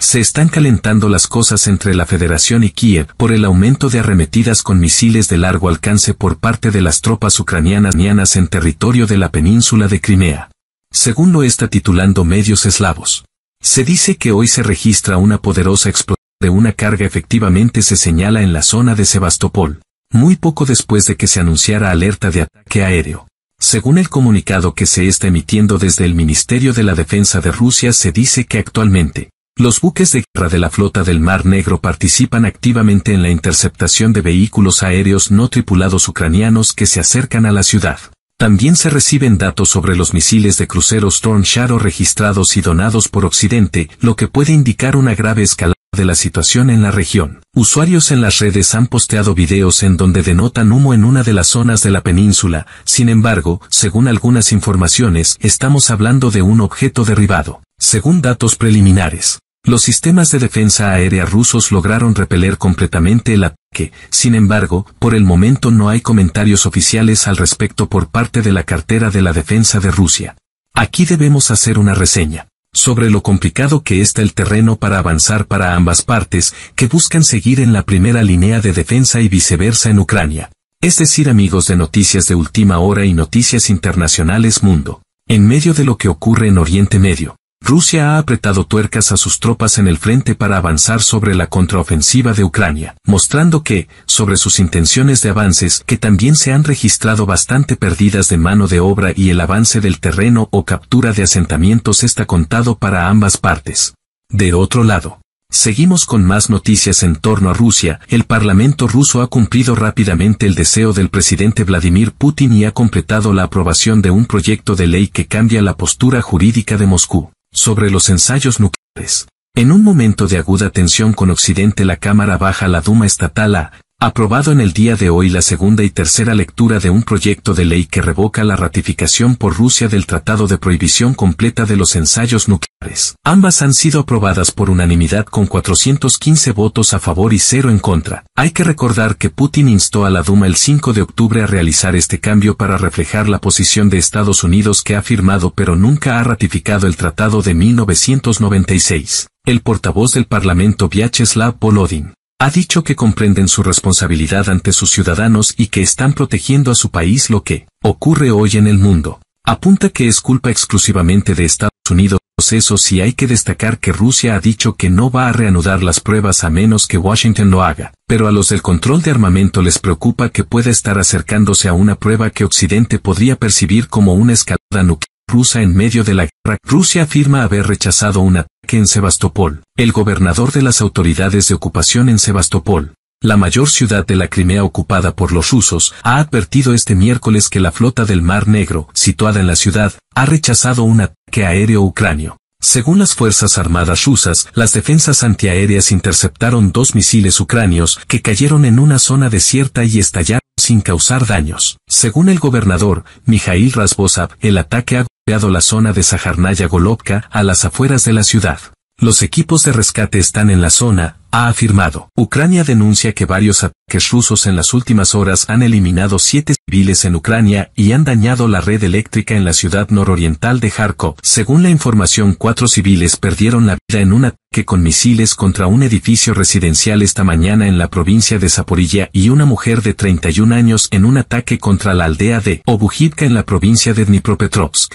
Se están calentando las cosas entre la Federación y Kiev por el aumento de arremetidas con misiles de largo alcance por parte de las tropas ucranianas en territorio de la península de Crimea. Según lo está titulando medios eslavos. Se dice que hoy se registra una poderosa explosión de una carga efectivamente se señala en la zona de Sebastopol, muy poco después de que se anunciara alerta de ataque aéreo. Según el comunicado que se está emitiendo desde el Ministerio de la Defensa de Rusia se dice que actualmente, los buques de guerra de la flota del Mar Negro participan activamente en la interceptación de vehículos aéreos no tripulados ucranianos que se acercan a la ciudad. También se reciben datos sobre los misiles de crucero Storm Shadow registrados y donados por Occidente, lo que puede indicar una grave escalada de la situación en la región. Usuarios en las redes han posteado videos en donde denotan humo en una de las zonas de la península, sin embargo, según algunas informaciones, estamos hablando de un objeto derribado, según datos preliminares. Los sistemas de defensa aérea rusos lograron repeler completamente el ataque, sin embargo, por el momento no hay comentarios oficiales al respecto por parte de la cartera de la defensa de Rusia. Aquí debemos hacer una reseña sobre lo complicado que está el terreno para avanzar para ambas partes que buscan seguir en la primera línea de defensa y viceversa en Ucrania. Es decir, amigos de Noticias de Última Hora y Noticias Internacionales Mundo, en medio de lo que ocurre en Oriente Medio, Rusia ha apretado tuercas a sus tropas en el frente para avanzar sobre la contraofensiva de Ucrania, mostrando que, sobre sus intenciones de avances, que también se han registrado bastante pérdidas de mano de obra y el avance del terreno o captura de asentamientos está contado para ambas partes. De otro lado, Seguimos con más noticias en torno a Rusia. El Parlamento ruso ha cumplido rápidamente el deseo del presidente Vladimir Putin y ha completado la aprobación de un proyecto de ley que cambia la postura jurídica de Moscú sobre los ensayos nucleares. En un momento de aguda tensión con Occidente la Cámara baja la Duma estatal a Aprobado en el día de hoy la segunda y tercera lectura de un proyecto de ley que revoca la ratificación por Rusia del Tratado de Prohibición Completa de los Ensayos Nucleares. Ambas han sido aprobadas por unanimidad con 415 votos a favor y cero en contra. Hay que recordar que Putin instó a la Duma el 5 de octubre a realizar este cambio para reflejar la posición de Estados Unidos que ha firmado pero nunca ha ratificado el Tratado de 1996. El portavoz del Parlamento Vyacheslav Volodin ha dicho que comprenden su responsabilidad ante sus ciudadanos y que están protegiendo a su país lo que ocurre hoy en el mundo. Apunta que es culpa exclusivamente de Estados Unidos eso sí hay que destacar que Rusia ha dicho que no va a reanudar las pruebas a menos que Washington lo haga, pero a los del control de armamento les preocupa que pueda estar acercándose a una prueba que Occidente podría percibir como una escalada nuclear rusa en medio de la guerra. Rusia afirma haber rechazado un ataque en Sebastopol. El gobernador de las autoridades de ocupación en Sebastopol, la mayor ciudad de la Crimea ocupada por los rusos, ha advertido este miércoles que la flota del Mar Negro, situada en la ciudad, ha rechazado un ataque aéreo ucranio. Según las Fuerzas Armadas rusas, las defensas antiaéreas interceptaron dos misiles ucranios que cayeron en una zona desierta y estallaron sin causar daños. Según el gobernador, Mikhail Rasbosov, el ataque ha la zona de Zaharnaya Golovka a las afueras de la ciudad. Los equipos de rescate están en la zona, ha afirmado. Ucrania denuncia que varios ataques rusos en las últimas horas han eliminado siete civiles en Ucrania y han dañado la red eléctrica en la ciudad nororiental de Kharkov. Según la información, cuatro civiles perdieron la vida en un ataque con misiles contra un edificio residencial esta mañana en la provincia de Zaporilla y una mujer de 31 años en un ataque contra la aldea de Obujivka en la provincia de Dnipropetrovsk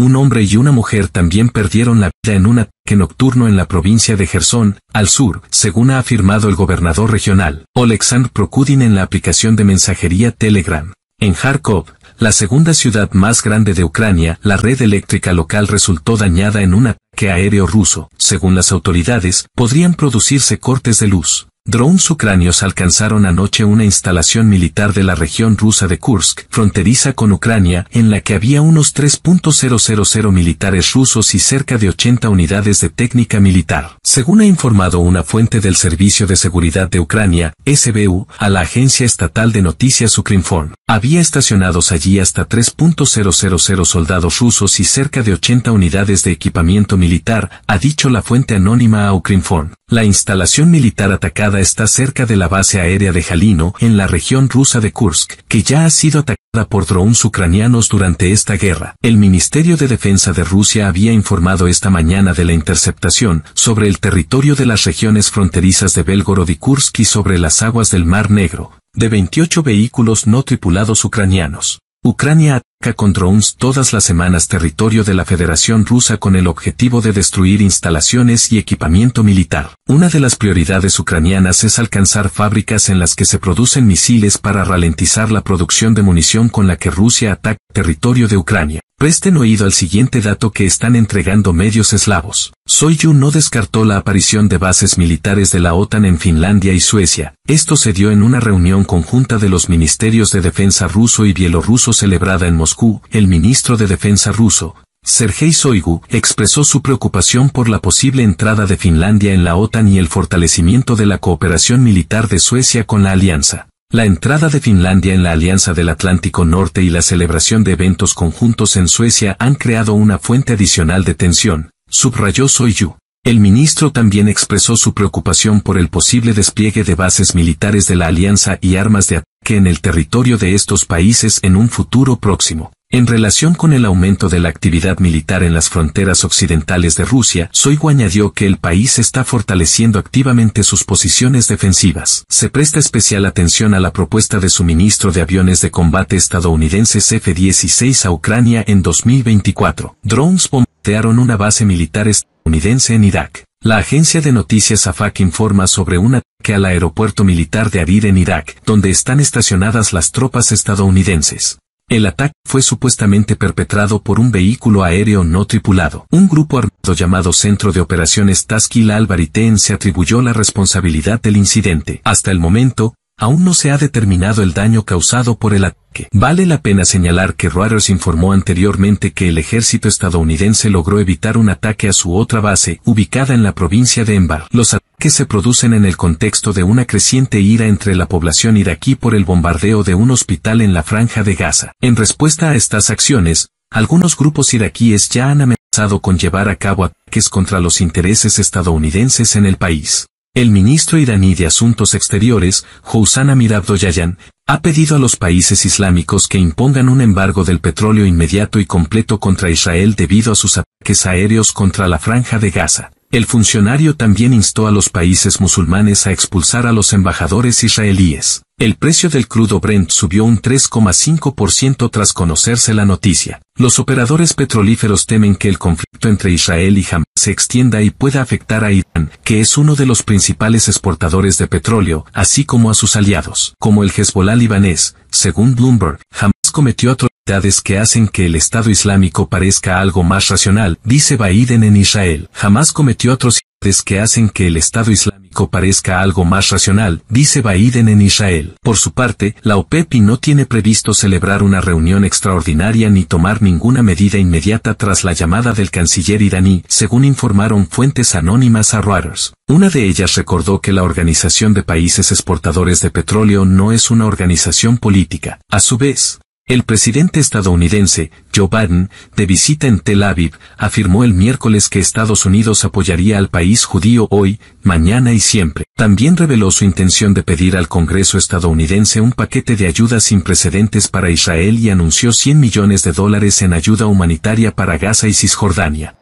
un hombre y una mujer también perdieron la vida en un ataque nocturno en la provincia de Gerson, al sur, según ha afirmado el gobernador regional, Oleksandr Prokudin en la aplicación de mensajería Telegram. En Kharkov, la segunda ciudad más grande de Ucrania, la red eléctrica local resultó dañada en un ataque aéreo ruso. Según las autoridades, podrían producirse cortes de luz. Drones ucranios alcanzaron anoche una instalación militar de la región rusa de Kursk, fronteriza con Ucrania, en la que había unos 3.000 militares rusos y cerca de 80 unidades de técnica militar. Según ha informado una fuente del Servicio de Seguridad de Ucrania, SBU, a la agencia estatal de noticias Ukrinform, había estacionados allí hasta 3.000 soldados rusos y cerca de 80 unidades de equipamiento militar, ha dicho la fuente anónima a Ukrinform. La instalación militar atacada está cerca de la base aérea de Jalino, en la región rusa de Kursk, que ya ha sido atacada por drones ucranianos durante esta guerra. El Ministerio de Defensa de Rusia había informado esta mañana de la interceptación sobre el territorio de las regiones fronterizas de Belgorod y Kursk y sobre las aguas del Mar Negro, de 28 vehículos no tripulados ucranianos. Ucrania ataca con drones todas las semanas territorio de la Federación Rusa con el objetivo de destruir instalaciones y equipamiento militar. Una de las prioridades ucranianas es alcanzar fábricas en las que se producen misiles para ralentizar la producción de munición con la que Rusia ataca territorio de Ucrania. Presten oído al siguiente dato que están entregando medios eslavos. Soyu no descartó la aparición de bases militares de la OTAN en Finlandia y Suecia. Esto se dio en una reunión conjunta de los ministerios de defensa ruso y bielorruso celebrada en Moscú. El ministro de defensa ruso, Sergei Soigu expresó su preocupación por la posible entrada de Finlandia en la OTAN y el fortalecimiento de la cooperación militar de Suecia con la alianza. La entrada de Finlandia en la Alianza del Atlántico Norte y la celebración de eventos conjuntos en Suecia han creado una fuente adicional de tensión, subrayó Soyu. El ministro también expresó su preocupación por el posible despliegue de bases militares de la alianza y armas de ataque en el territorio de estos países en un futuro próximo. En relación con el aumento de la actividad militar en las fronteras occidentales de Rusia, Soigu añadió que el país está fortaleciendo activamente sus posiciones defensivas. Se presta especial atención a la propuesta de suministro de aviones de combate estadounidenses F-16 a Ucrania en 2024. Drones bombardearon una base militar estadounidense en Irak. La agencia de noticias AFAC informa sobre un ataque al aeropuerto militar de Abid en Irak, donde están estacionadas las tropas estadounidenses. El ataque fue supuestamente perpetrado por un vehículo aéreo no tripulado. Un grupo armado llamado Centro de Operaciones Taskil Albariteen se atribuyó la responsabilidad del incidente. Hasta el momento, Aún no se ha determinado el daño causado por el ataque. Vale la pena señalar que Reuters informó anteriormente que el ejército estadounidense logró evitar un ataque a su otra base, ubicada en la provincia de Embar. Los ataques se producen en el contexto de una creciente ira entre la población iraquí por el bombardeo de un hospital en la franja de Gaza. En respuesta a estas acciones, algunos grupos iraquíes ya han amenazado con llevar a cabo ataques contra los intereses estadounidenses en el país. El ministro iraní de Asuntos Exteriores, Hossein Amir ha pedido a los países islámicos que impongan un embargo del petróleo inmediato y completo contra Israel debido a sus ataques aéreos contra la franja de Gaza. El funcionario también instó a los países musulmanes a expulsar a los embajadores israelíes. El precio del crudo Brent subió un 3,5% tras conocerse la noticia. Los operadores petrolíferos temen que el conflicto entre Israel y Hamas se extienda y pueda afectar a Irán, que es uno de los principales exportadores de petróleo, así como a sus aliados, como el Hezbollah libanés. Según Bloomberg, Hamas cometió otro que hacen que el Estado Islámico parezca algo más racional, dice Biden en Israel. Jamás cometió atrocidades que hacen que el Estado Islámico parezca algo más racional, dice Biden en Israel. Por su parte, la OPEPI no tiene previsto celebrar una reunión extraordinaria ni tomar ninguna medida inmediata tras la llamada del canciller iraní, según informaron fuentes anónimas a Reuters. Una de ellas recordó que la Organización de Países Exportadores de Petróleo no es una organización política. A su vez, el presidente estadounidense, Joe Biden, de visita en Tel Aviv, afirmó el miércoles que Estados Unidos apoyaría al país judío hoy, mañana y siempre. También reveló su intención de pedir al Congreso estadounidense un paquete de ayudas sin precedentes para Israel y anunció 100 millones de dólares en ayuda humanitaria para Gaza y Cisjordania.